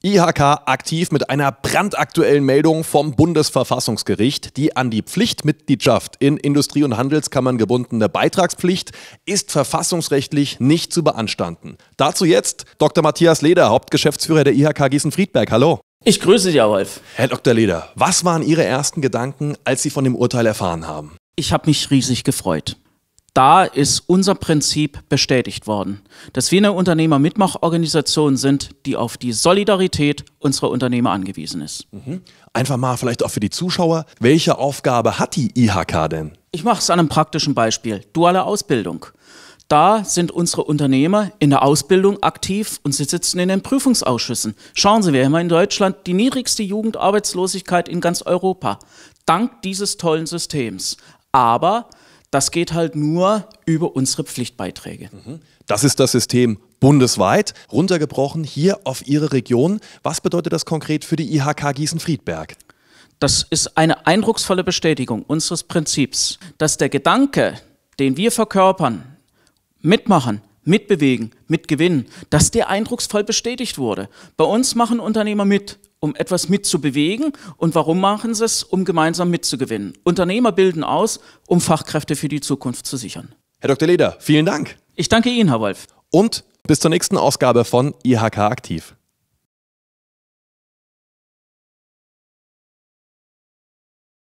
IHK aktiv mit einer brandaktuellen Meldung vom Bundesverfassungsgericht. Die an die Pflichtmitgliedschaft in Industrie- und Handelskammern gebundene Beitragspflicht ist verfassungsrechtlich nicht zu beanstanden. Dazu jetzt Dr. Matthias Leder, Hauptgeschäftsführer der IHK Gießen-Friedberg. Hallo. Ich grüße Sie, Herr Wolf. Herr Dr. Leder, was waren Ihre ersten Gedanken, als Sie von dem Urteil erfahren haben? Ich habe mich riesig gefreut da ist unser Prinzip bestätigt worden, dass wir eine Unternehmermitmachorganisation sind, die auf die Solidarität unserer Unternehmer angewiesen ist. Mhm. Einfach mal vielleicht auch für die Zuschauer, welche Aufgabe hat die IHK denn? Ich mache es an einem praktischen Beispiel, duale Ausbildung. Da sind unsere Unternehmer in der Ausbildung aktiv und sie sitzen in den Prüfungsausschüssen. Schauen Sie, wir haben in Deutschland die niedrigste Jugendarbeitslosigkeit in ganz Europa, dank dieses tollen Systems. Aber das geht halt nur über unsere Pflichtbeiträge. Mhm. Das ist das System bundesweit, runtergebrochen hier auf Ihre Region. Was bedeutet das konkret für die IHK Gießen-Friedberg? Das ist eine eindrucksvolle Bestätigung unseres Prinzips, dass der Gedanke, den wir verkörpern, mitmachen, mitbewegen, mitgewinnen, dass der eindrucksvoll bestätigt wurde. Bei uns machen Unternehmer mit, um etwas mitzubewegen. Und warum machen sie es? Um gemeinsam mitzugewinnen. Unternehmer bilden aus, um Fachkräfte für die Zukunft zu sichern. Herr Dr. Leder, vielen Dank. Ich danke Ihnen, Herr Wolf. Und bis zur nächsten Ausgabe von IHK Aktiv.